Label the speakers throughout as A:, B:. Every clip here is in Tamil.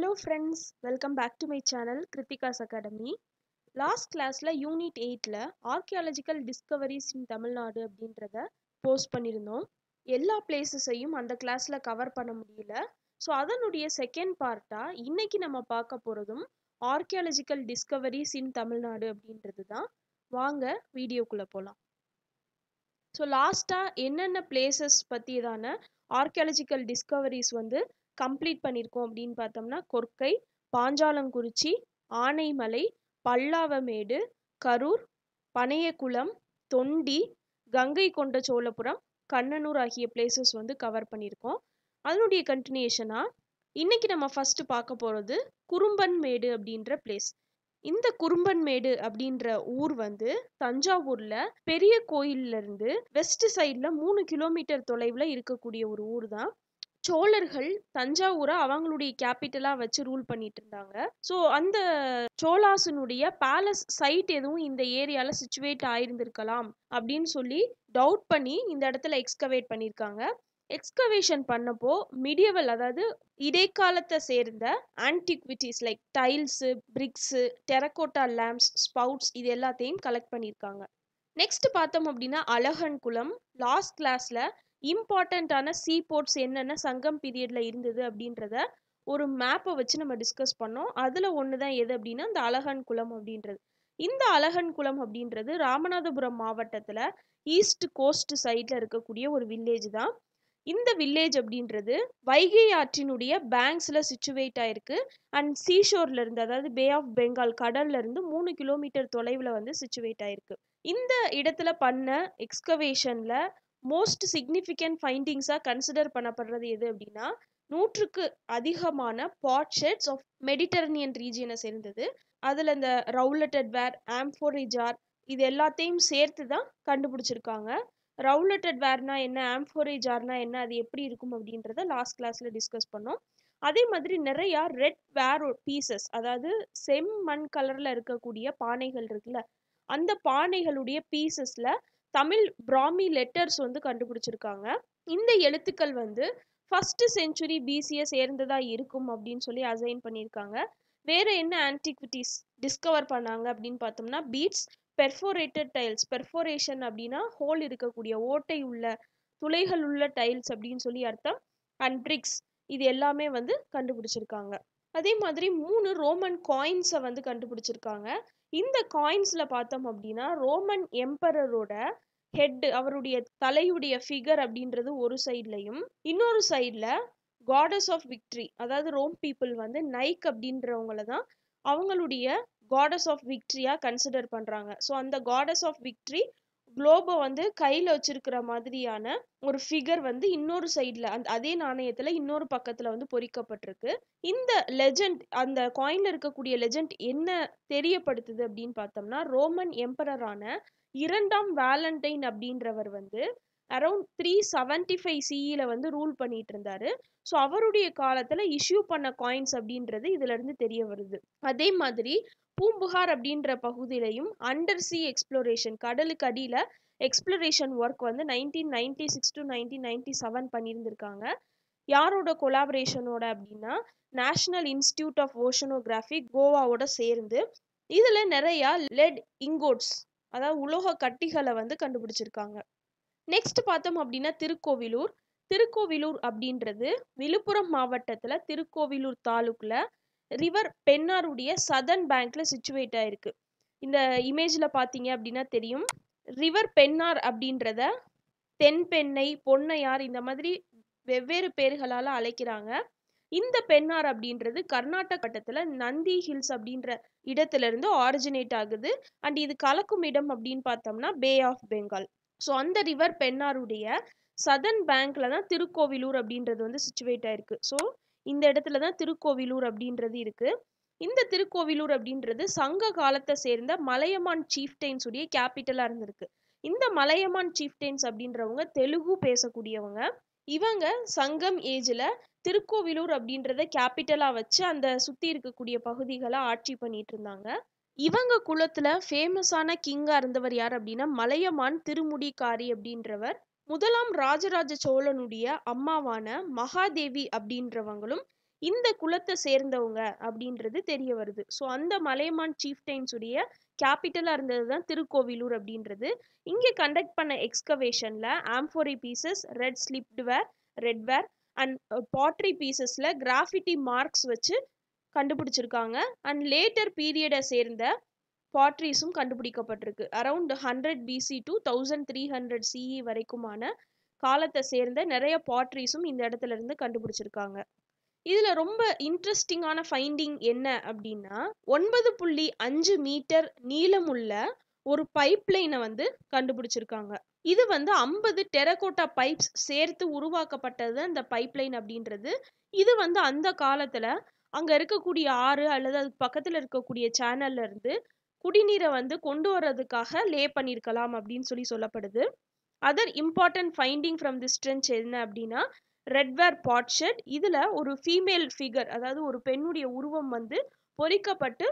A: hello friends welcome back to my channel Kiruthika's academy last கிளாஸில் யூனிட் எயிட்டில் ஆர்கியாலஜிக்கல் டிஸ்கவரிஸ் இன் தமிழ்நாடு அப்படின்றத போஸ்ட் பண்ணியிருந்தோம் எல்லா பிளேசஸையும் அந்த கிளாஸில் கவர் பண்ண முடியல ஸோ அதனுடைய செகண்ட் பார்ட்டாக இன்றைக்கி நம்ம பார்க்க போகிறதும் ஆர்கியாலஜிக்கல் டிஸ்கவரிஸ் இன் தமிழ்நாடு அப்படின்றது தான் வாங்க வீடியோக்குள்ளே போகலாம் ஸோ லாஸ்ட்டாக என்னென்ன பிளேசஸ் பற்றியதான ஆர்கியாலஜிக்கல் டிஸ்கவரிஸ் வந்து கம்ப்ளீட் பண்ணியிருக்கோம் அப்படின்னு பார்த்தோம்னா கொற்கை பாஞ்சாலங்குறிச்சி ஆனைமலை பல்லாவமேடு கரூர் பனையகுளம் தொண்டி கங்கை கொண்ட சோழபுரம் கண்ணனூர் ஆகிய பிளேசஸ் வந்து கவர் பண்ணியிருக்கோம் அதனுடைய கண்டினியூஷனாக இன்னைக்கு நம்ம ஃபஸ்ட்டு பார்க்க போகிறது குறும்பன்மேடு அப்படின்ற பிளேஸ் இந்த குறும்பன்மேடு அப்படின்ற ஊர் வந்து தஞ்சாவூர்ல பெரிய கோயில்ல இருந்து வெஸ்ட் சைடில் மூணு கிலோமீட்டர் தொலைவில் இருக்கக்கூடிய ஒரு ஊர் தான் சோழர்கள் தஞ்சாவூரை அவங்களுடைய கேபிட்டலா வச்சு ரூல் பண்ணிட்டு இருந்தாங்க ஸோ அந்த சோலாசனுடைய பேலஸ் சைட் எதுவும் இந்த ஏரியால சுச்சுவேட் ஆயிருந்திருக்கலாம் அப்படின்னு சொல்லி டவுட் பண்ணி இந்த இடத்துல எக்ஸ்கவேட் பண்ணியிருக்காங்க எக்ஸ்கவேஷன் பண்ணப்போ மிடியவல் அதாவது இடைக்காலத்தை சேர்ந்த antiquities like tiles bricks terracotta lamps spouts இது எல்லாத்தையும் கலெக்ட் பண்ணியிருக்காங்க நெக்ஸ்ட் பார்த்தோம் அப்படின்னா அழகன் குளம் லாஸ்ட் கிளாஸில் இம்பார்ட்டண்ட்டான சி போர்ட்ஸ் என்னென்ன சங்கம் பீரியடில் இருந்தது அப்படின்றத ஒரு மேப்பை வச்சு நம்ம டிஸ்கஸ் பண்ணோம் அதில் ஒன்று தான் எது அப்படின்னா இந்த அழகன் குளம் அப்படின்றது இந்த அழகன் குளம் அப்படின்றது ராமநாதபுரம் மாவட்டத்தில் ஈஸ்ட் கோஸ்ட் சைடில் இருக்கக்கூடிய ஒரு வில்லேஜ் தான் இந்த வில்லேஜ் அப்படின்றது வைகை ஆற்றினுடைய பேங்க்ஸில் சுச்சுவேட் ஆயிருக்கு அண்ட் சீஷோரில் இருந்து அதாவது பே ஆஃப் பெங்கால் கடல்ல இருந்து மூணு கிலோமீட்டர் தொலைவில் வந்து சுச்சுவேட் ஆயிருக்கு இந்த இடத்துல பண்ண எக்ஸ்கவேஷனில் மோஸ்ட் சிக்னிஃபிகண்ட் ஃபைண்டிங்ஸாக கன்சிடர் பண்ணப்படுறது எது அப்படின்னா நூற்றுக்கு அதிகமான பாட்ஷெட்ஸ் ஆஃப் மெடிட்டரனியன் ரீஜியனை சேர்ந்தது அதில் இந்த ரவுலட்டட் வேர் ஆம்ஃபோரிஜார் இது எல்லாத்தையும் சேர்த்து தான் கண்டுபிடிச்சிருக்காங்க ரவுலட்டட் வேர்னா என்ன ஆம்ஃபோரிஜார்னா என்ன அது எப்படி இருக்கும் அப்படின்றத லாஸ்ட் கிளாஸில் டிஸ்கஸ் பண்ணோம் அதே மாதிரி நிறையா ரெட் வேர் பீசஸ் அதாவது செம் மண் கலரில் இருக்கக்கூடிய பானைகள் இருக்குல்ல அந்த பானைகளுடைய பீசஸில் தமிழ் பிராமி லெட்டர்ஸ் வந்து கண்டுபிடிச்சிருக்காங்க இந்த எழுத்துக்கள் வந்து ஃபர்ஸ்ட் செஞ்சுரி பிசியை சேர்ந்ததா இருக்கும் அப்படின்னு சொல்லி அசைன் பண்ணியிருக்காங்க வேற என்ன ஆன்டிக்விட்டிஸ் டிஸ்கவர் பண்ணாங்க அப்படின்னு பார்த்தோம்னா பீட்ஸ் பெர்ஃபோரேட்டட் டைல்ஸ் பெர்ஃபோரேஷன் அப்படின்னா ஹோல் இருக்கக்கூடிய ஓட்டை உள்ள துளைகள் உள்ள டைல்ஸ் அப்படின்னு சொல்லி அர்த்தம் அண்ட் பிரிக்ஸ் இது எல்லாமே வந்து கண்டுபிடிச்சிருக்காங்க அதே மாதிரி மூணு ரோமன் காயின்ஸை வந்து கண்டுபிடிச்சிருக்காங்க இந்த காயின்ஸில் பார்த்தோம் அப்படின்னா ரோமன் எம்பரரோட ஹெட் அவருடைய தலையுடைய ஃபிகர் அப்படின்றது ஒரு சைட்லையும் இன்னொரு சைடில் காடஸ் ஆஃப் விக்ட்ரி அதாவது ரோம் பீப்புள் வந்து நைக் அப்படின்றவங்கள தான் அவங்களுடைய காடஸ் ஆஃப் விக்ட்ரியாக கன்சிடர் பண்ணுறாங்க ஸோ அந்த காடஸ் ஆஃப் விக்ட்ரி குளோபை வந்து கையில் வச்சிருக்கிற மாதிரியான ஒரு ஃபிகர் வந்து இன்னொரு சைடில் அந்த அதே நாணயத்தில் இன்னொரு பக்கத்தில் வந்து பொறிக்கப்பட்டிருக்கு இந்த லெஜண்ட் அந்த காயினில் இருக்கக்கூடிய லெஜண்ட் என்ன தெரியப்படுத்துது அப்படின்னு பார்த்தோம்னா ரோமன் எம்பரரான இரண்டாம் வேலண்டைன் அப்படின்றவர் வந்து அரௌண்ட் த்ரீ செவன்ட்டி ஃபைவ் சிஇயில் வந்து ரூல் பண்ணிட்டு இருந்தாரு ஸோ அவருடைய காலத்தில் இஷ்யூ பண்ண காயின்ஸ் அப்படின்றது இருந்து தெரிய வருது அதே மாதிரி பூம்புகார் அப்படின்ற பகுதியிலையும் அண்டர் சி எக்ஸ்ப்ளோரேஷன் கடலுக்கு அடியில் எக்ஸ்ப்ளோரேஷன் ஒர்க் வந்து nineteen ninety six to nineteen ninety seven பண்ணியிருந்திருக்காங்க யாரோட கொலாபரேஷனோட அப்படின்னா நேஷ்னல் இன்ஸ்டியூட் ஆஃப் ஓஷனோகிராஃபி கோவாவோட சேர்ந்து இதில் நிறையா லெட் இங்கோட்ஸ் அதாவது உலோக கட்டிகளை வந்து கண்டுபிடிச்சிருக்காங்க நெக்ஸ்ட் பார்த்தோம் அப்படின்னா திருக்கோவிலூர் திருக்கோவிலூர் அப்படின்றது விழுப்புரம் மாவட்டத்தில் திருக்கோவிலூர் தாலுக்கில் ரிவர் பெண்ணாருடைய சதர்ன் பேங்க்ல சுச்சுவேட் ஆயிருக்கு இந்த இமேஜில் பார்த்தீங்க அப்படின்னா தெரியும் ரிவர் பெண்ணார் அப்படின்றத தென்பெண்ணை பொன்னையார் இந்த மாதிரி வெவ்வேறு பேர்களால் அழைக்கிறாங்க இந்த பெண்ணார் அப்படின்றது கர்நாடக கட்டத்தில் நந்தி ஹில்ஸ் அப்படின்ற இடத்துல இருந்து ஆரிஜினேட் ஆகுது அண்ட் இது கலக்கும் இடம் அப்படின்னு பார்த்தோம்னா பே ஆஃப் பெங்கால் ஸோ அந்த ரிவர் பெண்ணாருடைய சதன் பேங்க்ல தான் திருக்கோவிலூர் அப்படின்றது வந்து சுச்சுவேட் ஆயிருக்கு ஸோ இந்த இடத்துல தான் திருக்கோவிலூர் அப்படின்றது இருக்குது இந்த திருக்கோவிலூர் அப்படின்றது சங்க காலத்தை சேர்ந்த மலையமான் சீஃப்டைன்ஸ் உடைய கேபிட்டலாக இருந்திருக்கு இந்த மலையமான் சீஃப்டைன்ஸ் அப்படின்றவங்க தெலுங்கு பேசக்கூடியவங்க இவங்க சங்கம் ஏஜில் திருக்கோவிலூர் அப்படின்றத கேபிட்டலாக வச்சு அந்த சுற்றி இருக்கக்கூடிய பகுதிகளை ஆட்சி பண்ணிட்டு இருந்தாங்க இவங்க குலத்தில் ஃபேமஸான கிங்காக இருந்தவர் யார் அப்படின்னா மலையமான் திருமுடிக்காரி அப்படின்றவர் முதலாம் ராஜராஜ சோழனுடைய அம்மாவான மகாதேவி அப்படின்றவங்களும் இந்த குலத்தை சேர்ந்தவங்க அப்படின்றது தெரிய வருது ஸோ அந்த மலையமான் சீஃப்டைன்ஸுடைய கேபிட்டலாக இருந்தது தான் திருக்கோவிலூர் அப்படின்றது இங்கே கண்டக்ட் பண்ண எக்ஸ்கவேஷனில் amphorae pieces red slipped ware redware and pottery பீசஸில் கிராஃபிட்டி மார்க்ஸ் வச்சு கண்டுபிடிச்சிருக்காங்க அண்ட் லேட்டர் பீரியடை சேர்ந்த பாட்ரிஸும் கண்டுபிடிக்கப்பட்டிருக்கு around hundred BC to thousand three hundred CE வரைக்குமான காலத்தை சேர்ந்த நிறைய பாட்ரிஸும் இந்த இடத்துல இருந்து கண்டுபிடிச்சிருக்காங்க இதில் ரொம்ப இன்ட்ரெஸ்டிங்கான ஃபைண்டிங் என்ன அப்படின்னா ஒன்பது புள்ளி அஞ்சு மீட்டர் நீளமுள்ள ஒரு பைப்லைனை வந்து கண்டுபிடிச்சிருக்காங்க இது வந்து ஐம்பது டெரகோட்டா பைப்ஸ் சேர்த்து உருவாக்கப்பட்டது அந்த பைப்லைன் அப்படின்றது இது வந்து அந்த காலத்தில் அங்கே இருக்கக்கூடிய ஆறு அல்லது அதுக்கு பக்கத்தில் இருக்கக்கூடிய சேனல்ல இருந்து குடிநீரை வந்து கொண்டு வர்றதுக்காக லே பண்ணியிருக்கலாம் அப்படின்னு சொல்லி சொல்லப்படுது other important finding from this trench என்ன அப்படின்னா ரெட்வேர் பாட்ஷெட் இதில் ஒரு ஃபீமேல் ஃபிகர் அதாவது ஒரு பெண்ணுடைய உருவம் வந்து பொறிக்கப்பட்டு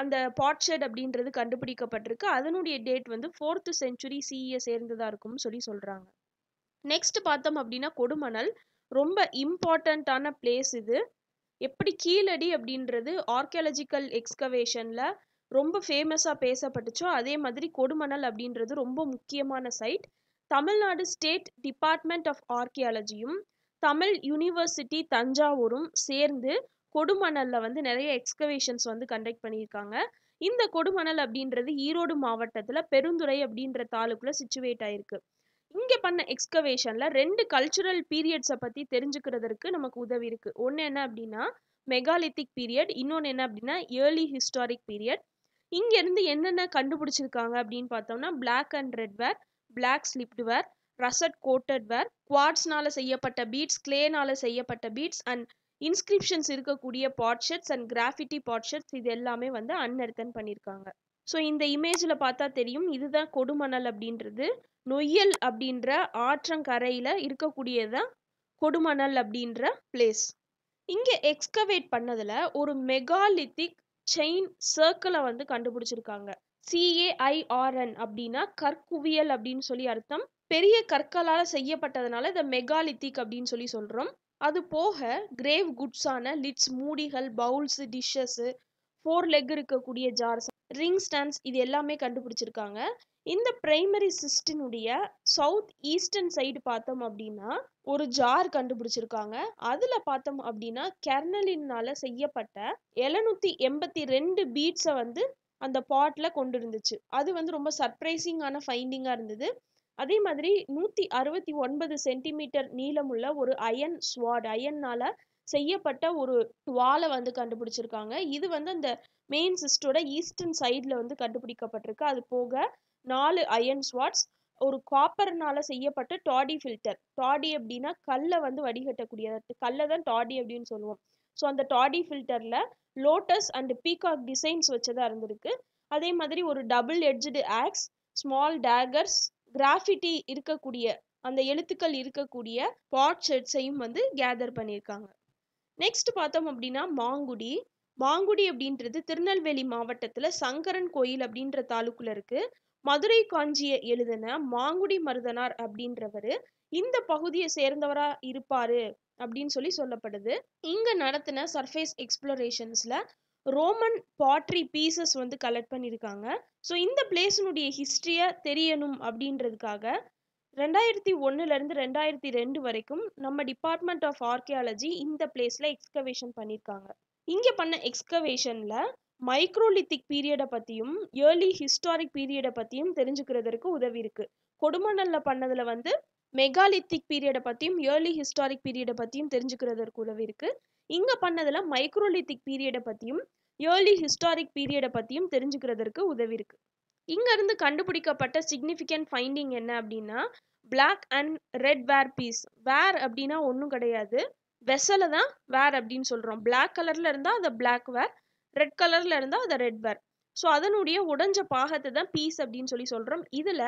A: அந்த பாட்ஷெட் அப்படின்றது கண்டுபிடிக்கப்பட்டிருக்கு அதனுடைய டேட் வந்து ஃபோர்த்து செஞ்சுரி சிஇயை சேர்ந்ததாக இருக்கும்னு சொல்லி சொல்கிறாங்க நெக்ஸ்ட் பார்த்தோம் அப்படின்னா கொடுமணல் ரொம்ப இம்பார்ட்டண்ட்டான பிளேஸ் இது எப்படி கீழடி அப்படின்றது ஆர்கியாலஜிக்கல் எக்ஸ்கவேஷனில் ரொம்ப ஃபேமஸாக பேசப்பட்டுச்சோ அதே மாதிரி கொடுமணல் அப்படின்றது ரொம்ப முக்கியமான site Tamil Nadu state department of ஆர்கியாலஜியும் தமிழ் யூனிவர்சிட்டி தஞ்சாவூரும் சேர்ந்து கொடுமணலில் வந்து நிறைய எக்ஸ்கவேஷன்ஸ் வந்து கண்டக்ட் பண்ணியிருக்காங்க இந்த கொடுமணல் அப்படின்றது ஈரோடு மாவட்டத்தில் பெருந்துறை அப்படின்ற தாலுக்கில் சுச்சுவேட் ஆயிருக்கு இங்கே பண்ண எக்ஸ்கவேஷனில் ரெண்டு கல்ச்சுரல் பீரியட்ஸை பற்றி தெரிஞ்சுக்கிறதுக்கு நமக்கு உதவி இருக்குது ஒன்று என்ன அப்படின்னா மெகாலித்திக் பீரியட் இன்னொன்று என்ன அப்படின்னா ஏர்லி ஹிஸ்டாரிக் பீரியட் இங்கேருந்து என்னென்ன கண்டுபிடிச்சிருக்காங்க அப்படின்னு பார்த்தோம்னா black and red ware black slipped ware russet coated ware குவாட்ஸ்னால் செய்யப்பட்ட பீட்ஸ் கிளேனால் செய்யப்பட்ட பீட்ஸ் அண்ட் இன்ஸ்கிரிப்ஷன்ஸ் இருக்கக்கூடிய பாட்ஷெட்ஸ் அண்ட் கிராஃபிட்டி பாட்ஷெட்ஸ் இது எல்லாமே வந்து அன்எர்த்தன் பண்ணியிருக்காங்க ஸோ இந்த இமேஜில் பார்த்தா தெரியும் இதுதான் கொடுமணல் அப்படின்றது நொய்யல் அப்படின்ற ஆற்றங்கரையில் இருக்கக்கூடியதான் கொடுமணல் அப்படின்ற பிளேஸ் இங்கே எக்ஸ்கவேட் பண்ணதில் ஒரு மெகாலித்திக் செயின் சர்க்கிளை வந்து கண்டுபிடிச்சிருக்காங்க சிஏஐஆர்என் அப்படின்னா கற்குவியல் அப்படின்னு சொல்லி அர்த்தம் பெரிய கற்களால் செய்யப்பட்டதுனால இதை மெகாலித்திக் அப்படின்னு சொல்லி சொல்கிறோம் அது போக கிரேவ் குட்ஸான லிட்ஸ் மூடிகள் பவுல்ஸு டிஷ்ஷஸ்ஸு ஃபோர் லெக் இருக்கக்கூடிய ஜார்ஸ் ரிங் ஸ்டாண்ட்ஸ் இது எல்லாமே கண்டுபிடிச்சிருக்காங்க இந்த பிரைமரி சிஸ்டினுடைய சவுத் ஈஸ்டர்ன் சைடு பார்த்தோம் அப்படின்னா ஒரு ஜார் கண்டுபிடிச்சிருக்காங்க அதில் பார்த்தோம் அப்படின்னா கெர்னலினால் செய்யப்பட்ட எழுநூற்றி எண்பத்தி ரெண்டு பீட்ஸை வந்து அந்த பாட்டில் கொண்டு இருந்துச்சு அது வந்து ரொம்ப சர்ப்ரைசிங்கான ஃபைண்டிங்காக இருந்தது அதே மாதிரி நூற்றி அறுபத்தி ஒன்பது சென்டிமீட்டர் நீளமுள்ள ஒரு அயன் ஸ்வாட் அயன்னால் செய்யப்பட்ட ஒரு டுவாலை வந்து கண்டுபிடிச்சிருக்காங்க இது வந்து அந்த மெயின் சிஸ்டோட ஈஸ்டர்ன் சைடில் வந்து கண்டுபிடிக்கப்பட்டிருக்கு அது போக நாலு அயன் ஸ்வாட்ஸ் ஒரு காப்பர்னால செய்யப்பட்ட டாடி ஃபில்டர் டாடி அப்படின்னா கல்லை வந்து வடிகட்டக்கூடியது கல்லை தான் டாடி அப்படின்னு சொல்லுவோம் ஸோ அந்த டாடி ஃபில்டரில் லோட்டஸ் அண்ட் பீகாக் டிசைன்ஸ் வச்சதாக இருந்திருக்கு அதே மாதிரி ஒரு double edged axe small daggers graffiti இருக்கக்கூடிய அந்த எழுத்துக்கள் இருக்கக்கூடிய பாட் செட்ஸையும் வந்து கேதர் பண்ணியிருக்காங்க நெக்ஸ்ட் பார்த்தோம் அப்படின்னா மாங்குடி மாங்குடி அப்படின்றது திருநெல்வேலி மாவட்டத்தில் சங்கரன் கோயில் அப்படின்ற தாலுக்குல இருக்கு மதுரை காஞ்சியை எழுதின மாங்குடி மருதனார் அப்படின்றவர் இந்த பகுதியை சேர்ந்தவரா இருப்பாரு அப்படின்னு சொல்லி சொல்லப்படுது இங்க நடத்தின சர்ஃபேஸ் எக்ஸ்ப்ளோரேஷன்ஸ்ல ரோமன் பாட்ரி பீசஸ் வந்து கலெக்ட் பண்ணியிருக்காங்க ஸோ இந்த பிளேஸினுடைய ஹிஸ்ட்ரியை தெரியணும் அப்படின்றதுக்காக ரெண்டாயிரத்தி ஒன்றுலேருந்து ரெண்டாயிரத்தி ரெண்டு வரைக்கும் நம்ம டிபார்ட்மெண்ட் ஆஃப் ஆர்கியாலஜி இந்த பிளேஸில் எக்ஸ்கவேஷன் பண்ணியிருக்காங்க இங்கே பண்ண எக்ஸ்கவேஷனில் மைக்ரோலித்திக் பீரியடை பற்றியும் ஏர்லி ஹிஸ்டாரிக் பீரியடை பற்றியும் தெரிஞ்சுக்கிறதுக்கு உதவி இருக்குது கொடுமணல்ல பண்ணதில் வந்து மெகாலித்திக் பீரியடை பற்றியும் ஏர்லி ஹிஸ்டாரிக் பீரியடை பற்றியும் தெரிஞ்சுக்கிறதற்கு உதவி இருக்குது இங்கே பண்ணதில் மைக்ரோலித்திக் பீரியடை பற்றியும் ஏர்லி ஹிஸ்டாரிக் பீரியடை பற்றியும் தெரிஞ்சுக்கிறதற்கு உதவி இருக்குது இங்கேருந்து கண்டுபிடிக்கப்பட்ட சிக்னிஃபிகண்ட் ஃபைண்டிங் என்ன அப்படின்னா black and red ware piece ware அப்படின்னா ஒன்றும் கிடையாது வெசலை தான் வேர் அப்படின்னு சொல்கிறோம் பிளாக் கலரில் இருந்தால் அதை பிளாக் வேர் ரெட் கலரில் இருந்தால் அதை ரெட் வேர் ஸோ அதனுடைய உடஞ்ச பாகத்தை தான் பீஸ் அப்படின்னு சொல்லி சொல்கிறோம் இதில்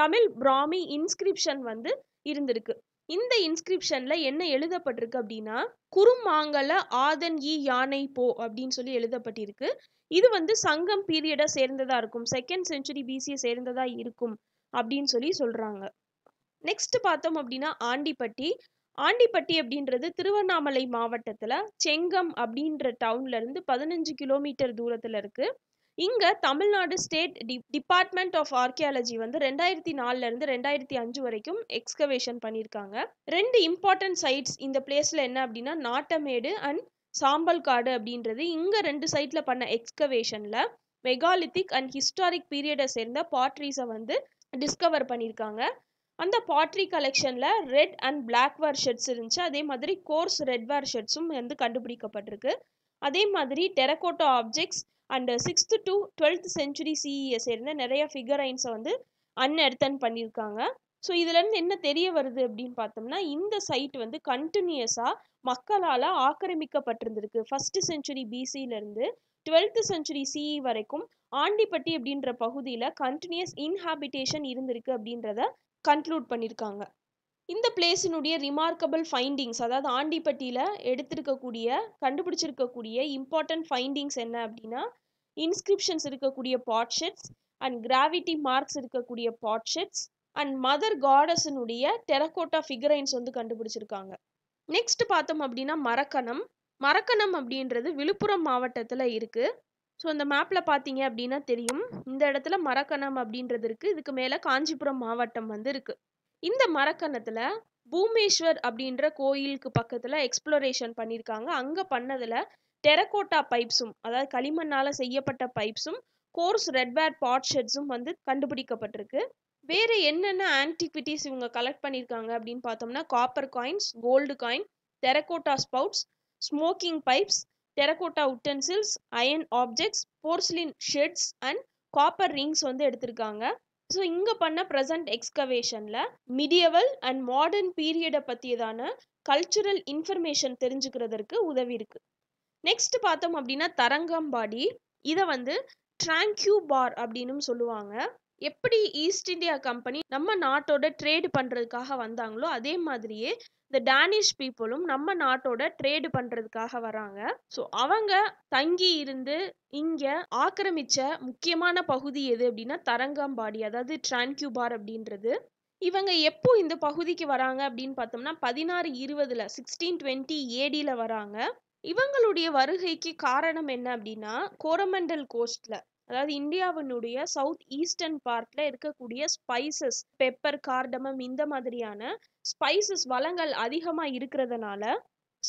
A: தமிழ் பிராமி இன்ஸ்கிரிப்ஷன் வந்து இருந்திருக்கு இந்த இன்ஸ்கிரிப்ஷனில் என்ன எழுதப்பட்டிருக்கு அப்படின்னா குறுமாங்கல ஆதன் இ யானை போ அப்படின்னு சொல்லி எழுதப்பட்டிருக்கு இது வந்து சங்கம் பீரியடாக சேர்ந்ததாக இருக்கும் செகண்ட் செஞ்சுரி பிசியை சேர்ந்ததாக இருக்கும் அப்படின்னு சொல்லி சொல்கிறாங்க நெக்ஸ்ட் பார்த்தோம் அப்படின்னா ஆண்டிப்பட்டி ஆண்டிப்பட்டி அப்படின்றது திருவண்ணாமலை மாவட்டத்தில் செங்கம் அப்படின்ற டவுன்லேருந்து பதினஞ்சு கிலோமீட்டர் தூரத்தில் இருக்குது இங்கே தமிழ்நாடு ஸ்டேட் டி டிபார்ட்மெண்ட் ஆஃப் ஆர்கியாலஜி வந்து ரெண்டாயிரத்தி நாலுலேருந்து ரெண்டாயிரத்தி அஞ்சு வரைக்கும் எக்ஸ்கவேஷன் பண்ணியிருக்காங்க ரெண்டு இம்பார்ட்டன்ட் சைட்ஸ் இந்த பிளேஸில் என்ன அப்படின்னா நாட்டமேடு அண்ட் சாம்பல் காடு அப்படின்றது இங்கே ரெண்டு சைட்டில் பண்ண எக்ஸ்கவேஷனில் மெகாலித்திக் அண்ட் ஹிஸ்டாரிக் பீரியடை சேர்ந்த பாட்ரிஸை வந்து டிஸ்கவர் பண்ணியிருக்காங்க அந்த பாட்ரி கலெக்ஷனில் red and black ware sherds இருந்துச்சு அதே மாதிரி கோர்ஸ் ரெட் வேர் ஷெட்ஸும் வந்து கண்டுபிடிக்கப்பட்டிருக்கு அதே மாதிரி terracotta objects and sixth to twelfth century சிஇயை சேர்ந்த நிறைய ஃபிகரைன்ஸை வந்து எடுத்தன் பண்ணியிருக்காங்க ஸோ இதுலேருந்து என்ன தெரிய வருது அப்படின்னு பார்த்தோம்னா இந்த சைட் வந்து கண்டினியூஸாக மக்களால் ஆக்கிரமிக்கப்பட்டிருந்திருக்கு ஃபஸ்ட்டு செஞ்சுரி பிசியிலேருந்து டுவெல்த்து செஞ்சுரி சிஇ வரைக்கும் ஆண்டிப்பட்டி அப்படின்ற பகுதியில் கண்டினியூஸ் இன்ஹாபிட்டேஷன் இருந்திருக்கு அப்படின்றத கன்க்ளூட் பண்ணியிருக்காங்க இந்த பிளேஸினுடைய ரிமார்க்கபிள் ஃபைண்டிங்ஸ் அதாவது ஆண்டிப்பட்டியில் எடுத்திருக்கக்கூடிய கண்டுபிடிச்சிருக்கக்கூடிய இம்பார்ட்டன்ட் ஃபைண்டிங்ஸ் என்ன அப்படின்னா இன்ஸ்கிரிப்ஷன்ஸ் இருக்கக்கூடிய பாட்ஷெட்ஸ் அண்ட் கிராவிட்டி மார்க்ஸ் இருக்கக்கூடிய பாட்ஷெட்ஸ் அண்ட் மதர் காடஸினுடைய டெரகோட்டா ஃபிகரைன்ஸ் வந்து கண்டுபிடிச்சிருக்காங்க நெக்ஸ்ட் பார்த்தோம் அப்படின்னா மரக்கணம் மரக்கணம் அப்படின்றது விழுப்புரம் மாவட்டத்தில் இருக்குது ஸோ இந்த மேப்பில் பார்த்தீங்க அப்படின்னா தெரியும் இந்த இடத்துல மரக்கணம் அப்படின்றது இருக்குது இதுக்கு மேலே காஞ்சிபுரம் மாவட்டம் வந்து இருக்குது இந்த மரக்கணத்தில் பூமேஸ்வர் அப்படின்ற கோயிலுக்கு பக்கத்தில் எக்ஸ்ப்ளோரேஷன் பண்ணியிருக்காங்க அங்கே பண்ணதில் டெரகோட்டா பைப்ஸும் அதாவது களிமண்ணால் செய்யப்பட்ட பைப்ஸும் கோர்ஸ் ரெட்வேர் பாட்ஷெட்ஸும் ஷெட்ஸும் வந்து கண்டுபிடிக்கப்பட்டிருக்கு வேறு என்னென்ன ஆன்டிக்விட்டிஸ் இவங்க கலெக்ட் பண்ணியிருக்காங்க அப்படின்னு பார்த்தோம்னா copper coins gold coin terracotta spouts smoking pipes terracotta utensils iron objects porcelain sherds and copper rings வந்து எடுத்திருக்காங்க ஸோ இங்கே பண்ண ப்ரெசன்ட் எக்ஸ்கவேஷனில் மிடியவல் அண்ட் மாடர்ன் பீரியடை பற்றியதான கல்ச்சுரல் இன்ஃபர்மேஷன் தெரிஞ்சுக்கிறதற்கு உதவி இருக்குது நெக்ஸ்ட் பார்த்தோம் அப்படின்னா தரங்கம்பாடி இதை வந்து ட்ராங்க்யூ பார் அப்படின்னும் சொல்லுவாங்க எப்படி ஈஸ்ட் இந்தியா கம்பெனி நம்ம நாட்டோட ட்ரேடு பண்ணுறதுக்காக வந்தாங்களோ அதே மாதிரியே இந்த டேனிஷ் பீப்புளும் நம்ம நாட்டோட ட்ரேடு பண்ணுறதுக்காக வராங்க ஸோ அவங்க தங்கி இருந்து இங்கே ஆக்கிரமிச்ச முக்கியமான பகுதி எது அப்படின்னா தரங்கம்பாடி அதாவது டிரான்கியூபார் அப்படின்றது இவங்க எப்போ இந்த பகுதிக்கு வராங்க அப்படின்னு பார்த்தோம்னா பதினாறு இருபதுல சிக்ஸ்டீன் டுவெண்ட்டி ஏடியில் வராங்க இவங்களுடைய வருகைக்கு காரணம் என்ன அப்படின்னா கோரமண்டல் கோஸ்ட்ல அதாவது இந்தியாவினுடைய சவுத் ஈஸ்டர்ன் பார்ட்ல இருக்கக்கூடிய ஸ்பைசஸ் பெப்பர் கார்டமம் இந்த மாதிரியான ஸ்பைசஸ் வளங்கள் அதிகமாக இருக்கிறதுனால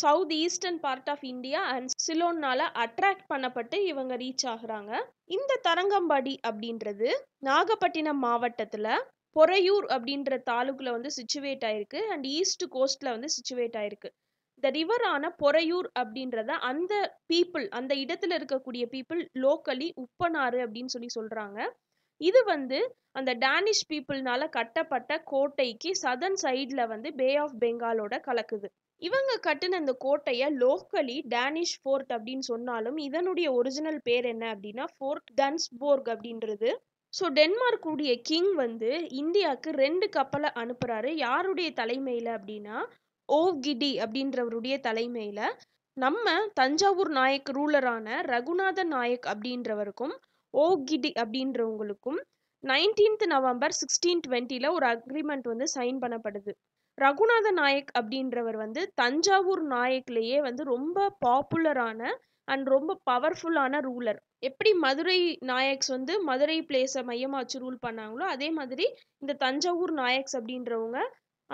A: south eastern part of India and சிலோன்னால அட்ராக்ட் பண்ணப்பட்டு இவங்க ரீச் ஆகுறாங்க இந்த தரங்கம்பாடி அப்படின்றது நாகப்பட்டினம் மாவட்டத்தில் பொறையூர் அப்படின்ற தாலுக்கில் வந்து சுச்சுவேட் ஆயிருக்கு அண்ட் ஈஸ்ட் கோஸ்ட்ல வந்து சுச்சுவேட் ஆயிருக்கு த ரிவரான பொறையூர் அப்படின்றத அந்த பீப்புள் அந்த இடத்துல இருக்கக்கூடிய பீப்புள் லோக்கலி உப்பனாறு அப்படின்னு சொல்லி சொல்கிறாங்க இது வந்து அந்த டேனிஷ் பீப்புள்னால கட்டப்பட்ட கோட்டைக்கு சதன் சைடில் வந்து பே ஆஃப் பெங்காலோட கலக்குது இவங்க கட்டின இந்த கோட்டையை லோக்கலி டேனிஷ் ஃபோர்ட் அப்படின்னு சொன்னாலும் இதனுடைய ஒரிஜினல் பேர் என்ன அப்படின்னா ஃபோர்ட் டன்ஸ்போர்க் அப்படின்றது ஸோ உடைய கிங் வந்து இந்தியாவுக்கு ரெண்டு கப்பலை அனுப்புகிறாரு யாருடைய தலைமையில் அப்படின்னா கிடி அப்படின்றவருடைய தலைமையில நம்ம தஞ்சாவூர் நாயக் ரூலரான ரகுநாத நாயக் அப்படின்றவருக்கும் கிடி அப்படின்றவங்களுக்கும் நைன்டீன்த் நவம்பர் சிக்ஸ்டீன் டுவெண்ட்டில ஒரு அக்ரிமெண்ட் வந்து சைன் பண்ணப்படுது ரகுநாத நாயக் அப்படின்றவர் வந்து தஞ்சாவூர் நாயக்லேயே வந்து ரொம்ப பாப்புலரான அண்ட் ரொம்ப பவர்ஃபுல்லான ரூலர் எப்படி மதுரை நாயக்ஸ் வந்து மதுரை பிளேஸை மையமாக வச்சு ரூல் பண்ணாங்களோ அதே மாதிரி இந்த தஞ்சாவூர் நாயக்ஸ் அப்படின்றவங்க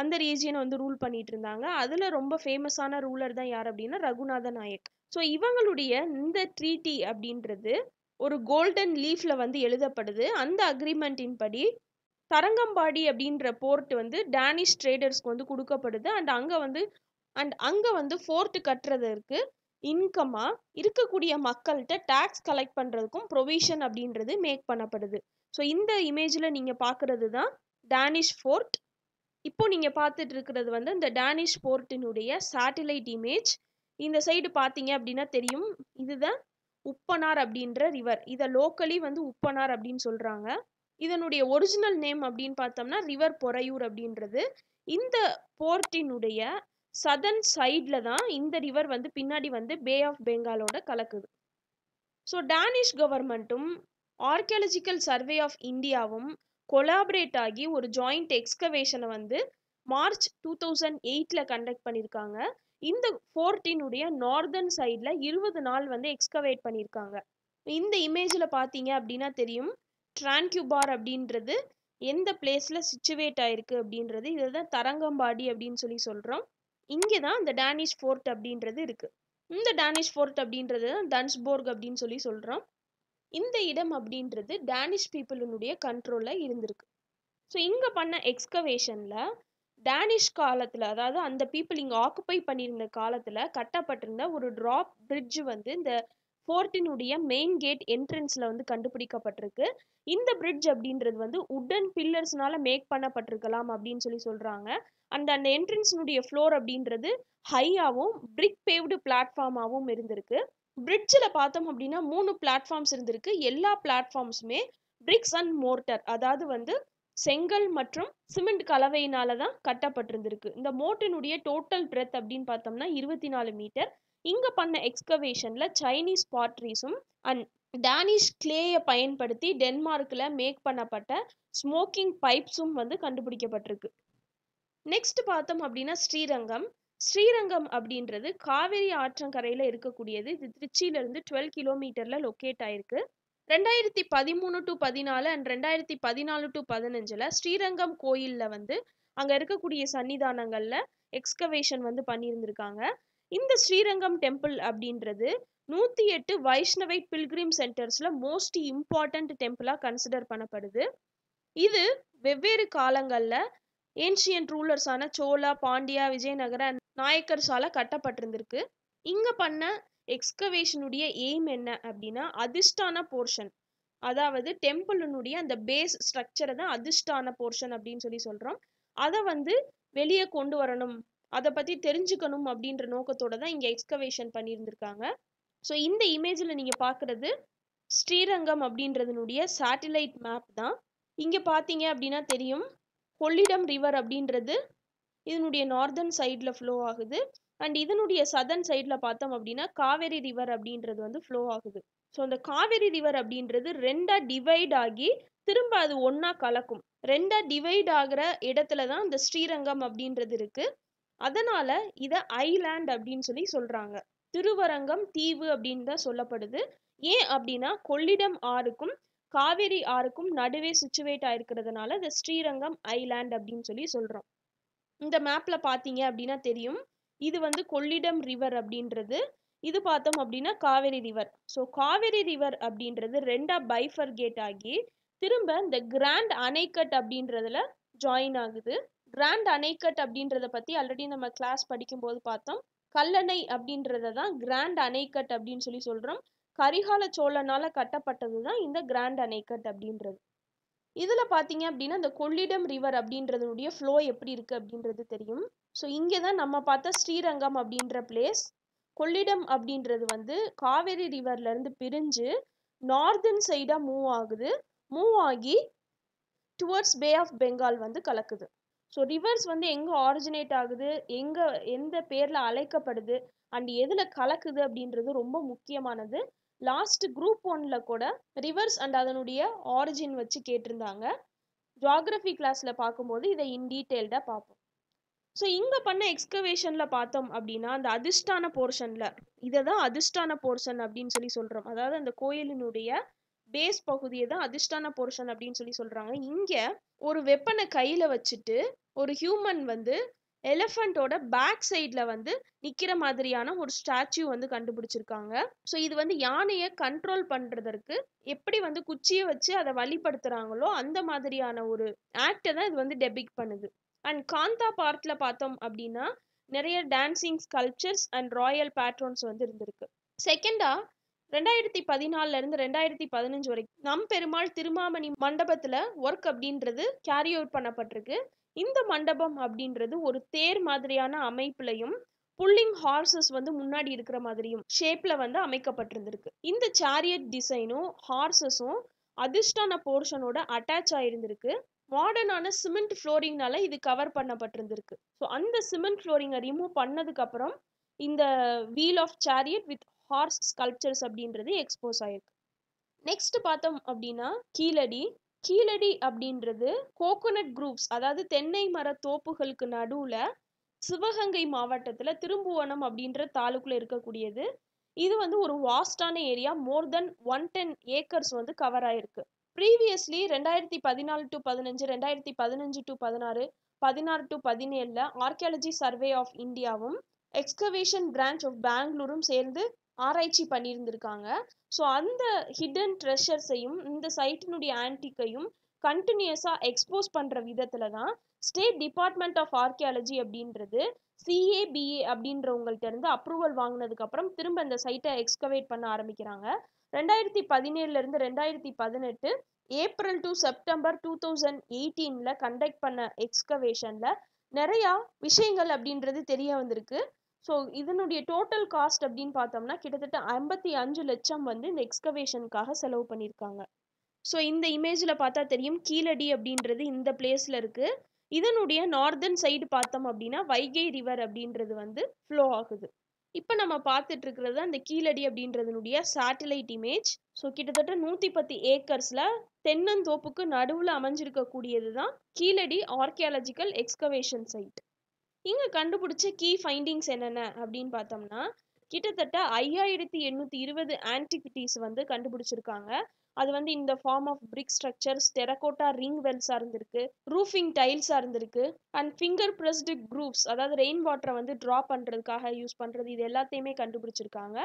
A: அந்த ரீஜியனை வந்து ரூல் பண்ணிட்டு இருந்தாங்க அதில் ரொம்ப ஃபேமஸான ரூலர் தான் யார் அப்படின்னா ரகுநாத நாயக் ஸோ இவங்களுடைய இந்த ட்ரீட்டி அப்படின்றது ஒரு கோல்டன் லீஃப்ல வந்து எழுதப்படுது அந்த அக்ரிமெண்ட்டின் படி தரங்கம்பாடி அப்படின்ற போர்ட் வந்து டேனிஷ் ட்ரேடர்ஸ்க்கு வந்து கொடுக்கப்படுது அண்ட் அங்கே வந்து அண்ட் அங்கே வந்து ஃபோர்ட் கட்டுறதற்கு இன்கமாக இருக்கக்கூடிய மக்கள்கிட்ட டேக்ஸ் கலெக்ட் பண்ணுறதுக்கும் ப்ரொவிஷன் அப்படின்றது மேக் பண்ணப்படுது ஸோ இந்த இமேஜில் நீங்கள் பார்க்குறது தான் டேனிஷ் ஃபோர்ட் இப்போ நீங்கள் பார்த்துட்டு இருக்கிறது வந்து இந்த டேனிஷ் போர்ட்டினுடைய சேட்டலைட் இமேஜ் இந்த சைடு பார்த்தீங்க அப்படின்னா தெரியும் இதுதான் உப்பனார் அப்படின்ற ரிவர் இதை லோக்கலி வந்து உப்பனார் அப்படின்னு சொல்கிறாங்க இதனுடைய ஒரிஜினல் நேம் அப்படின்னு பார்த்தோம்னா ரிவர் பொறையூர் அப்படின்றது இந்த போர்ட்டினுடைய சதன் சைடில் தான் இந்த ரிவர் வந்து பின்னாடி வந்து பே ஆஃப் பெங்காலோட கலக்குது ஸோ டேனிஷ் கவர்மெண்ட்டும் ஆர்கியாலஜிக்கல் சர்வே ஆஃப் இந்தியாவும் கொலாபரேட் ஆகி ஒரு ஜாயிண்ட் எக்ஸ்கவேஷனை வந்து மார்ச் டூ தௌசண்ட் எயிட்டில் கண்டக்ட் பண்ணியிருக்காங்க இந்த ஃபோர்ட்டினுடைய நார்தர்ன் சைடில் இருபது நாள் வந்து எக்ஸ்கவேட் பண்ணியிருக்காங்க இந்த இமேஜில் பார்த்தீங்க அப்படின்னா தெரியும் ட்ரான்கியூபார் அப்படின்றது எந்த பிளேஸில் சுச்சுவேட் ஆயிருக்கு அப்படின்றது இதை தான் தரங்கம்பாடி அப்படின்னு சொல்லி சொல்கிறோம் இங்கே தான் இந்த டேனிஷ் ஃபோர்ட் அப்படின்றது இருக்குது இந்த டேனிஷ் ஃபோர்ட் அப்படின்றது தான் தன்ஸ்போர்க் அப்படின்னு சொல்லி சொல்கிறோம் இந்த இடம் அப்படின்றது டேனிஷ் பீப்புளினுடைய கண்ட்ரோலில் இருந்திருக்கு ஸோ இங்கே பண்ண எக்ஸ்கவேஷனில் டேனிஷ் காலத்தில் அதாவது அந்த பீப்புள் இங்கே ஆக்குப்பை பண்ணியிருந்த காலத்தில் கட்டப்பட்டிருந்த ஒரு ட்ராப் பிரிட்ஜ் வந்து இந்த ஃபோர்ட்டினுடைய மெயின் கேட் என்ட்ரன்ஸில் வந்து கண்டுபிடிக்கப்பட்டிருக்கு இந்த பிரிட்ஜ் அப்படின்றது வந்து உடன் பில்லர்ஸ்னால மேக் பண்ணப்பட்டிருக்கலாம் அப்படின்னு சொல்லி சொல்கிறாங்க அந்த அந்த என்ட்ரன்ஸினுடைய ஃப்ளோர் அப்படின்றது ஹையாகவும் பிரிக் பேவ்டு பிளாட்ஃபார்மாகவும் இருந்திருக்கு பிரிட்ஜில் பார்த்தோம் அப்படின்னா மூணு பிளாட்ஃபார்ம்ஸ் இருந்திருக்கு எல்லா பிளாட்ஃபார்ம்ஸுமே பிரிக்ஸ் அண்ட் மோர்டர் அதாவது வந்து செங்கல் மற்றும் சிமெண்ட் கலவையினால தான் கட்டப்பட்டிருந்திருக்கு இந்த மோட்டினுடைய டோட்டல் பிரெத் அப்படின்னு பார்த்தோம்னா இருபத்தி நாலு மீட்டர் இங்க பண்ண எக்ஸ்கவேஷன்ல சைனீஸ் பாட்ரிஸும் அண்ட் டேனிஷ் கிளேயை பயன்படுத்தி டென்மார்க்கில் மேக் பண்ணப்பட்ட ஸ்மோக்கிங் பைப்ஸும் வந்து கண்டுபிடிக்கப்பட்டிருக்கு நெக்ஸ்ட் பார்த்தோம் அப்படின்னா ஸ்ரீரங்கம் ஸ்ரீரங்கம் அப்படின்றது காவிரி ஆற்றங்கரையில் இருக்கக்கூடியது இது திருச்சியிலிருந்து டுவெல் கிலோமீட்டரில் லொக்கேட் ஆயிருக்கு ரெண்டாயிரத்தி பதிமூணு டு பதினாலு அண்ட் ரெண்டாயிரத்தி பதினாலு டு பதினஞ்சில் ஸ்ரீரங்கம் கோயிலில் வந்து அங்கே இருக்கக்கூடிய சன்னிதானங்களில் எக்ஸ்கவேஷன் வந்து பண்ணியிருந்திருக்காங்க இந்த ஸ்ரீரங்கம் டெம்பிள் அப்படின்றது நூற்றி எட்டு வைஷ்ணவை பில்கிரிம் சென்டர்ஸில் மோஸ்ட் இம்பார்ட்டண்ட் டெம்பிளாக கன்சிடர் பண்ணப்படுது இது வெவ்வேறு காலங்களில் ஏன்ஷியன் ரூலர்ஸான சோழா பாண்டியா விஜயநகர நாயக்கர்ஸால கட்டப்பட்டிருந்திருக்கு இங்க பண்ண எக்ஸ்கவேஷனுடைய எய்ம் என்ன அப்படின்னா அதிர்ஷ்டான போர்ஷன் அதாவது டெம்பிளினுடைய அந்த பேஸ் ஸ்ட்ரக்சரை தான் அதிர்ஷ்டான போர்ஷன் அப்படின்னு சொல்லி சொல்கிறோம் அதை வந்து வெளியே கொண்டு வரணும் அதை பற்றி தெரிஞ்சுக்கணும் அப்படின்ற நோக்கத்தோட தான் இங்கே எக்ஸ்கவேஷன் பண்ணியிருந்திருக்காங்க ஸோ இந்த இமேஜில் நீங்கள் பார்க்குறது ஸ்ரீரங்கம் அப்படின்றதுனுடைய சேட்டிலைட் மேப் தான் இங்கே பார்த்தீங்க அப்படின்னா தெரியும் கொள்ளிடம் ரிவர் அப்படின்றது இதனுடைய நார்தர்ன் சைடில் ஃப்ளோ ஆகுது அண்ட் இதனுடைய சதர்ன் சைடில் பார்த்தோம் அப்படின்னா காவேரி ரிவர் அப்படின்றது வந்து ஃப்ளோ ஆகுது ஸோ அந்த காவேரி ரிவர் அப்படின்றது ரெண்டாக டிவைட் ஆகி திரும்ப அது ஒன்றா கலக்கும் ரெண்டாக டிவைட் ஆகிற இடத்துல தான் இந்த ஸ்ரீரங்கம் அப்படின்றது இருக்குது அதனால் இதை ஐலேண்ட் அப்படின்னு சொல்லி சொல்கிறாங்க திருவரங்கம் தீவு அப்படின்னு தான் சொல்லப்படுது ஏன் அப்படின்னா கொள்ளிடம் ஆறுக்கும் காவேரி ஆறுக்கும் நடுவே சுச்சுவேட் ஆயிருக்கிறதுனால இது ஸ்ரீரங்கம் ஐலேண்ட் அப்படின்னு சொல்லி சொல்கிறோம் இந்த மேப்பில் பாத்தீங்க அப்படின்னா தெரியும் இது வந்து கொள்ளிடம் ரிவர் அப்படின்றது இது பார்த்தோம் அப்படின்னா Kaveri river so Kaveri river அப்படின்றது ரெண்டா பைஃபர் கேட் ஆகி திரும்ப இந்த கிராண்ட் அணைக்கட் அப்படின்றதுல ஜாயின் ஆகுது கிராண்ட் அணைக்கட் அப்படின்றத பற்றி ஆல்ரெடி நம்ம கிளாஸ் படிக்கும்போது பார்த்தோம் கல்லணை அப்படின்றத தான் கிராண்ட் அணைக்கட் அப்படின்னு சொல்லி சொல்கிறோம் கரிகால சோழனால கட்டப்பட்டது தான் இந்த கிராண்ட் அணைக்கட் அப்படின்றது இதில் பார்த்தீங்க அப்படின்னா இந்த கொள்ளிடம் ரிவர் அப்படின்றதுடைய ஃப்ளோ எப்படி இருக்குது அப்படின்றது தெரியும் ஸோ இங்கே தான் நம்ம பார்த்த ஸ்ரீரங்கம் அப்படின்ற பிளேஸ் கொள்ளிடம் அப்படின்றது வந்து காவேரி ரிவர்லேருந்து பிரிஞ்சு நார்தன் சைடாக மூவ் ஆகுது மூவ் ஆகி டுவர்ட்ஸ் பே ஆஃப் பெங்கால் வந்து கலக்குது ஸோ ரிவர்ஸ் வந்து எங்கே ஆரிஜினேட் ஆகுது எங்கே எந்த பேரில் அழைக்கப்படுது அண்ட் எதில் கலக்குது அப்படின்றது ரொம்ப முக்கியமானது லாஸ்ட் குரூப் ஒன்ல கூட ரிவர்ஸ் அண்ட் அதனுடைய ஆரிஜின் வச்சு கேட்டிருந்தாங்க ஜாகிரஃபி கிளாஸில் பார்க்கும்போது இதை இன் டீட்டெயில்டாக பார்ப்போம் ஸோ இங்கே பண்ண எக்ஸ்கவேஷனில் பார்த்தோம் அப்படின்னா அந்த அதிர்ஷ்டான போர்ஷனில் இதை தான் அதிர்ஷ்டான போர்ஷன் அப்படின்னு சொல்லி சொல்கிறோம் அதாவது அந்த கோயிலினுடைய பேஸ் பகுதியை தான் அதிர்ஷ்டான போர்ஷன் அப்படின்னு சொல்லி சொல்கிறாங்க இங்கே ஒரு வெப்பனை கையில் வச்சுட்டு ஒரு ஹியூமன் வந்து எலஃபண்ட்டோட பேக் சைடில் வந்து நிற்கிற மாதிரியான ஒரு ஸ்டாச்சு வந்து கண்டுபிடிச்சிருக்காங்க ஸோ இது வந்து யானையை கண்ட்ரோல் பண்ணுறதற்கு எப்படி வந்து குச்சியை வச்சு அதை வழிப்படுத்துகிறாங்களோ அந்த மாதிரியான ஒரு ஆக்டை தான் இது வந்து டெபிக் பண்ணுது அண்ட் காந்தா பார்ட்டில் பார்த்தோம் அப்படின்னா நிறைய dancing cultures and royal patrons வந்து இருந்திருக்கு செகண்டாக ரெண்டாயிரத்தி பதினாலிருந்து ரெண்டாயிரத்தி பதினஞ்சு வரைக்கும் நம் பெருமாள் திருமாமணி மண்டபத்தில் ஒர்க் அப்படின்றது கேரி அவுட் பண்ணப்பட்டிருக்கு இந்த மண்டபம் அப்படின்றது ஒரு தேர் மாதிரியான அமைப்புலையும் புல்லிங் ஹார்சஸ் வந்து முன்னாடி இருக்கிற மாதிரியும் ஷேப்ல வந்து அமைக்கப்பட்டிருந்திருக்கு இந்த சாரியட் டிசைனும் ஹார்சஸும் அதிர்ஷ்டான போர்ஷனோட அட்டாச் ஆயிருந்திருக்கு மாடர்னான சிமெண்ட் ஃப்ளோரிங்னால இது கவர் பண்ணப்பட்டிருந்திருக்கு ஸோ அந்த சிமெண்ட் ஃப்ளோரிங்கை ரிமூவ் பண்ணதுக்கு அப்புறம் இந்த wheel of chariot with horse sculptures அப்படின்றது எக்ஸ்போஸ் ஆயிருக்கு நெக்ஸ்ட் பார்த்தோம் அப்படின்னா கீழடி கீழடி அப்படின்றது கோகோனட் குரூப்ஸ் அதாவது தென்னை மர தோப்புகளுக்கு நடுவில் சிவகங்கை மாவட்டத்தில் திரும்புவனம் அப்படின்ற தாலுக்குள்ள இருக்கக்கூடியது இது வந்து ஒரு வாஸ்டான area more then one ten acres வந்து கவர் ஆயிருக்கு ப்ரீவியஸ்லி ரெண்டாயிரத்தி பதினாலு டு பதினஞ்சு ரெண்டாயிரத்தி பதினஞ்சு டு பதினாறு பதினாறு டு பதினேழில் ஆர்கியாலஜி சர்வே ஆஃப் இந்தியாவும் எக்ஸ்கவேஷன் பிரான்ச் ஆஃப் பெங்களூரும் சேர்ந்து ஆராய்ச்சி பண்ணியிருந்திருக்காங்க ஸோ அந்த ஹிடன் ட்ரெஷர்ஸையும் இந்த சைட்டினுடைய ஆன்டிக்கையும் கண்டினியூஸாக எக்ஸ்போஸ் பண்ணுற விதத்தில் தான் ஸ்டேட் டிபார்ட்மெண்ட் ஆஃப் ஆர்கியாலஜி அப்படின்றது சிஏபிஏ அப்படின்றவங்கள்ட்ட இருந்து அப்ரூவல் வாங்கினதுக்கப்புறம் திரும்ப அந்த சைட்டை எக்ஸ்கவேட் பண்ண ஆரம்பிக்கிறாங்க ரெண்டாயிரத்தி பதினேழுலேருந்து ரெண்டாயிரத்தி பதினெட்டு April to September two thousand எயிட்டீனில் கண்டக்ட் பண்ண எக்ஸ்கவேஷனில் நிறையா விஷயங்கள் அப்படின்றது தெரிய வந்திருக்கு ஸோ இதனுடைய டோட்டல் காஸ்ட் அப்படின்னு பார்த்தோம்னா கிட்டத்தட்ட ஐம்பத்தி அஞ்சு லட்சம் வந்து இந்த எக்ஸ்கவேஷனுக்காக செலவு பண்ணியிருக்காங்க ஸோ இந்த இமேஜில் பார்த்தா தெரியும் கீழடி அப்படின்றது இந்த பிளேஸில் இருக்குது இதனுடைய நார்தன் சைடு பார்த்தோம் அப்படின்னா வைகை ரிவர் அப்படின்றது வந்து ஃப்ளோ ஆகுது இப்போ நம்ம பார்த்துட்டு இருக்கிறது அந்த கீழடி அப்படின்றதுனுடைய சேட்டலைட் இமேஜ் ஸோ கிட்டத்தட்ட நூற்றி பத்து ஏக்கர்ஸில் தென்னந்தோப்புக்கு நடுவில் அமைஞ்சிருக்கக்கூடியது தான் கீழடி ஆர்கியாலஜிக்கல் எக்ஸ்கவேஷன் சைட் இங்கே கண்டுபிடிச்ச கீ ஃபைண்டிங்ஸ் என்னென்ன அப்படின்னு பார்த்தோம்னா கிட்டத்தட்ட ஐயாயிரத்தி எண்ணூற்றி இருபது ஆன்டிகிட்டிஸ் வந்து கண்டுபிடிச்சிருக்காங்க அது வந்து இந்த form of brick structures terracotta ring வெல்ஸாக இருந்திருக்கு ரூஃபிங் டைல்ஸாக இருந்திருக்கு அண்ட் ஃபிங்கர் பிரஸ்டு குரூப்ஸ் அதாவது ரெயின் வாட்டரை வந்து ட்ரா பண்ணுறதுக்காக யூஸ் பண்ணுறது இது எல்லாத்தையுமே கண்டுபிடிச்சிருக்காங்க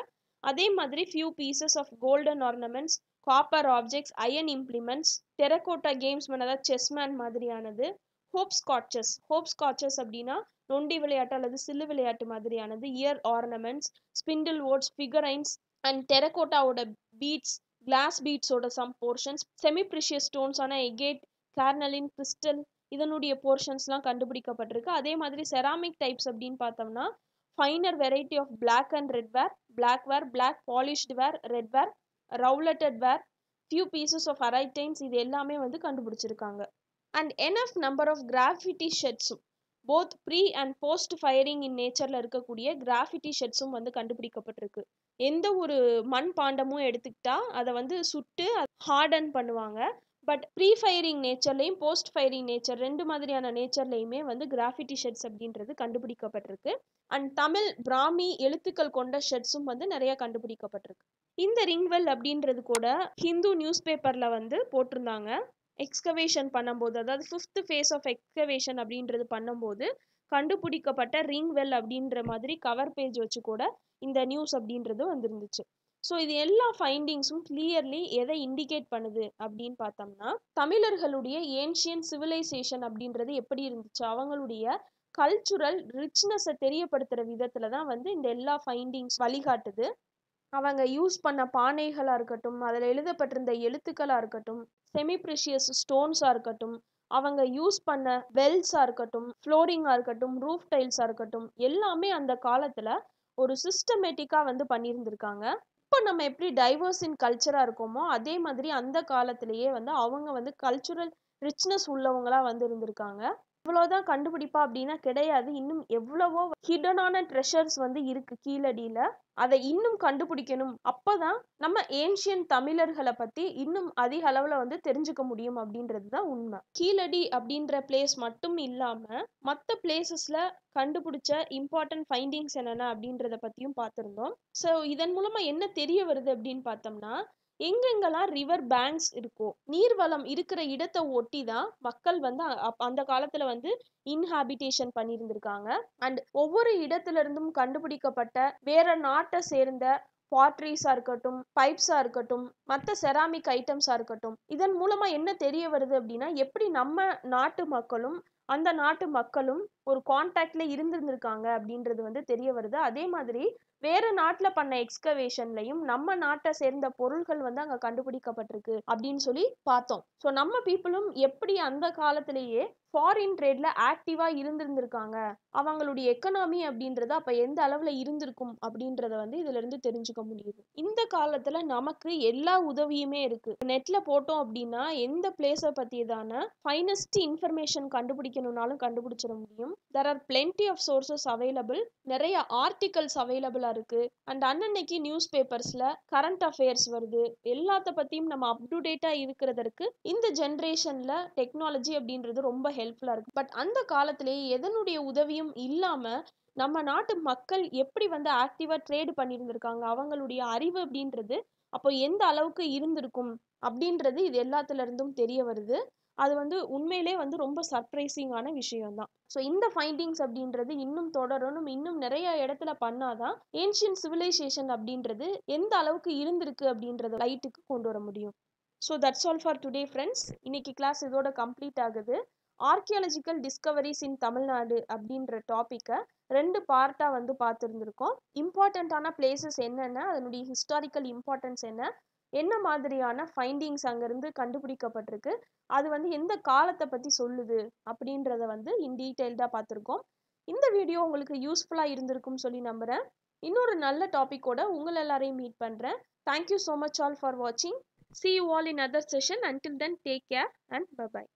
A: அதே மாதிரி few pieces of golden ornaments copper objects iron implements terracotta games அதாவது செஸ்மேன் மாதிரியானது ஹோப் ஸ்காட்சஸ் ஹோப் ஸ்காட்சஸ் அப்படின்னா நொண்டி விளையாட்டு அல்லது சில்லு விளையாட்டு மாதிரியானது ear ornaments spindle whorls figurines and டெரகோட்டாவோட பீட்ஸ் கிளாஸ் பீட்ஸோட சம் போர்ஷன்ஸ் செமி ப்ரிஷியஸ் ஸ்டோன்ஸான எகேட் கார்னலின் கிறிஸ்டல் இதனுடைய போர்ஷன்ஸ்லாம் கண்டுபிடிக்கப்பட்டிருக்கு அதே மாதிரி செராமிக் டைப்ஸ் அப்படின்னு பார்த்தோம்னா finer variety of black and red ware black ware black polished ware red ware rouletted ware few pieces of arretines இது எல்லாமே வந்து கண்டுபிடிச்சிருக்காங்க and enough number of graffiti ஷெட்ஸும் both pre and post firing in நேச்சரில் இருக்கக்கூடிய கிராஃபிட்டி ஷெட்ஸும் வந்து கண்டுபிடிக்கப்பட்டிருக்கு எந்த ஒரு மண் பாண்டமும் எடுத்துக்கிட்டால் அதை வந்து சுட்டு ஹார்டன் பண்ணுவாங்க பட் ப்ரீ ஃபயரிங் நேச்சர்லேயும் போஸ்ட் ஃபயரிங் நேச்சர் ரெண்டு மாதிரியான நேச்சர்லேயுமே வந்து கிராஃபிட்டி ஷெட்ஸ் அப்படின்றது கண்டுபிடிக்கப்பட்டிருக்கு அண்ட் தமிழ் பிராமி எழுத்துக்கள் கொண்ட ஷெட்ஸும் வந்து நிறைய கண்டுபிடிக்கப்பட்டிருக்கு இந்த ரிங்வெல் அப்படின்றது கூட ஹிந்து நியூஸ் பேப்பரில் வந்து போட்டிருந்தாங்க எக்ஸ்கவேஷன் பண்ணும்போது அதாவது ஃபிஃப்த் ஃபேஸ் ஆஃப் எக்ஸ்கவேஷன் அப்படின்றது பண்ணும்போது கண்டுபிடிக்கப்பட்ட ரிங் வெல் அப்படின்ற மாதிரி கவர் பேஜ் வச்சு கூட இந்த நியூஸ் அப்படின்றது வந்துருந்துச்சு ஸோ இது எல்லா ஃபைண்டிங்ஸும் கிளியர்லி எதை இண்டிகேட் பண்ணுது அப்படின்னு பார்த்தோம்னா தமிழர்களுடைய ஏன்ஷியன் சிவிலைசேஷன் அப்படின்றது எப்படி இருந்துச்சு அவங்களுடைய கல்ச்சுரல் ரிச்னஸை தெரியப்படுத்துகிற விதத்தில் தான் வந்து இந்த எல்லா ஃபைண்டிங்ஸ் வழிகாட்டுது அவங்க யூஸ் பண்ண பானைகளாக இருக்கட்டும் அதில் எழுதப்பட்டிருந்த எழுத்துக்களாக இருக்கட்டும் செமி ப்ரிஷியஸ் ஸ்டோன்ஸாக இருக்கட்டும் அவங்க யூஸ் பண்ண வெல்ஸாக இருக்கட்டும் ஃப்ளோரிங்காக இருக்கட்டும் ரூஃப் டைல்ஸாக இருக்கட்டும் எல்லாமே அந்த காலத்தில் ஒரு சிஸ்டமேட்டிக்காக வந்து பண்ணியிருந்திருக்காங்க இப்போ நம்ம எப்படி டைவர்ஸ் இன் கல்ச்சராக இருக்கோமோ அதே மாதிரி அந்த காலத்திலேயே வந்து அவங்க வந்து கல்ச்சுரல் ரிச்னஸ் உள்ளவங்களாக வந்து இருந்திருக்காங்க இவ்வளவுதான் கண்டுபிடிப்பா அப்படின்னா கிடையாது இன்னும் எவ்வளவோ ஹிடனான ட்ரெஷர்ஸ் வந்து இருக்கு கீழடியில அதை இன்னும் கண்டுபிடிக்கணும் அப்போதான் நம்ம ஏன்ஷியன் தமிழர்களை பற்றி இன்னும் அதிக அளவுல வந்து தெரிஞ்சுக்க முடியும் அப்படின்றது தான் உண்மை கீழடி அப்படின்ற பிளேஸ் மட்டும் இல்லாம மற்ற பிளேசஸ்ல கண்டுபிடிச்ச இம்பார்ட்டன்ட் ஃபைண்டிங்ஸ் என்னென்ன அப்படின்றத பற்றியும் பார்த்துருந்தோம் ஸோ இதன் மூலமா என்ன தெரிய வருது அப்படின்னு பார்த்தோம்னா எங்கெங்கெல்லாம் ரிவர் பேங்க்ஸ் இருக்கோ நீர்வளம் இருக்கிற இடத்தை ஒட்டி தான் மக்கள் வந்து அந்த காலத்தில் வந்து இன்ஹாபிடேஷன் பண்ணியிருந்திருக்காங்க அண்ட் ஒவ்வொரு இடத்துல இருந்தும் கண்டுபிடிக்கப்பட்ட வேற நாட்டை சேர்ந்த பாட்ரிஸாக இருக்கட்டும் பைப்ஸாக இருக்கட்டும் மற்ற செராமிக் ஐட்டம்ஸாக இருக்கட்டும் இதன் மூலமாக என்ன தெரிய வருது அப்படின்னா எப்படி நம்ம நாட்டு மக்களும் அந்த நாட்டு மக்களும் ஒரு கான்டாக்ட்ல இருந்திருந்திருக்காங்க அப்படின்றது வந்து தெரிய வருது அதே மாதிரி வேறு நாட்டில் பண்ண எக்ஸ்கவேஷன்லயும் நம்ம நாட்டை சேர்ந்த பொருள்கள் வந்து அங்கே கண்டுபிடிக்கப்பட்டிருக்கு அப்படின்னு சொல்லி பார்த்தோம் ஸோ நம்ம பீப்புளும் எப்படி அந்த காலத்திலேயே ஃபாரின் ட்ரேட்ல ஆக்டிவாக இருந்திருந்திருக்காங்க அவங்களுடைய எக்கனாமி அப்படின்றது அப்போ எந்த அளவில் இருந்திருக்கும் அப்படின்றத வந்து இதுலேருந்து தெரிஞ்சுக்க முடியுது இந்த காலத்தில் நமக்கு எல்லா உதவியுமே இருக்குது நெட்டில் போட்டோம் அப்படின்னா எந்த பிளேஸை பற்றியதான ஃபைனஸ்ட் இன்ஃபர்மேஷன் கண்டுபிடிக்கணும்னாலும் கண்டுபிடிச்சிட முடியும் there are plenty of sources available நிறைய ஆர்டிகல்ஸ் அவைலபிளா இருக்கு அண்ட் அன்னன்னைக்கு நியூஸ் பேப்பர்ஸ்ல கரண்ட் அஃபேர்ஸ் வருது எல்லாத்த பத்தியும் நம்ம அப் டு இருக்கிறதற்கு இந்த ஜென்ரேஷன்ல டெக்னாலஜி அப்படின்றது ரொம்ப ஹெல்ப்ஃபுல்லா இருக்கு பட் அந்த காலத்திலேயே எதனுடைய உதவியும் இல்லாம நம்ம நாட்டு மக்கள் எப்படி வந்து ஆக்டிவா ட்ரேடு பண்ணியிருந்திருக்காங்க அவங்களுடைய அறிவு அப்படின்றது அப்போ எந்த அளவுக்கு இருந்திருக்கும் அப்படின்றது இது எல்லாத்துல இருந்தும் தெரிய வருது அது வந்து உண்மையிலே வந்து ரொம்ப சர்ப்ரைசிங்கான விஷயம்தான் ஸோ இந்த ஃபைண்டிங்ஸ் அப்படின்றது இன்னும் தொடரணும் இன்னும் நிறைய இடத்துல பண்ணாதான் ஏன்ஷியன் சிவிலைசேஷன் அப்படின்றது எந்த அளவுக்கு இருந்திருக்கு அப்படின்றத லைட்டுக்கு கொண்டு வர முடியும் so that's all for today friends இன்னைக்கு கிளாஸ் இதோட கம்ப்ளீட் ஆகுது ஆர்கியாலஜிக்கல் டிஸ்கவரிஸ் இன் தமிழ்நாடு அப்படின்ற டாப்பிக்கை ரெண்டு பார்ட்டாக வந்து பார்த்துருந்துருக்கோம் இம்பார்ட்டண்ட்டான பிளேசஸ் என்னென்ன அதனுடைய ஹிஸ்டாரிக்கல் இம்பார்ட்டன்ஸ் என்ன என்ன மாதிரியான ஃபைண்டிங்ஸ் அங்கேருந்து கண்டுபிடிக்கப்பட்டிருக்கு அது வந்து எந்த காலத்தை பற்றி சொல்லுது அப்படின்றத வந்து இன் டீட்டெயில்டாக பார்த்துருக்கோம் இந்த வீடியோ உங்களுக்கு யூஸ்ஃபுல்லாக இருந்திருக்கும் சொல்லி நம்புகிறேன் இன்னொரு நல்ல டாப்பிக்கோட உங்கள் எல்லாரையும் மீட் பண்ணுறேன் thank you so much all for வாட்சிங் see you all in other session until then take care and bye bye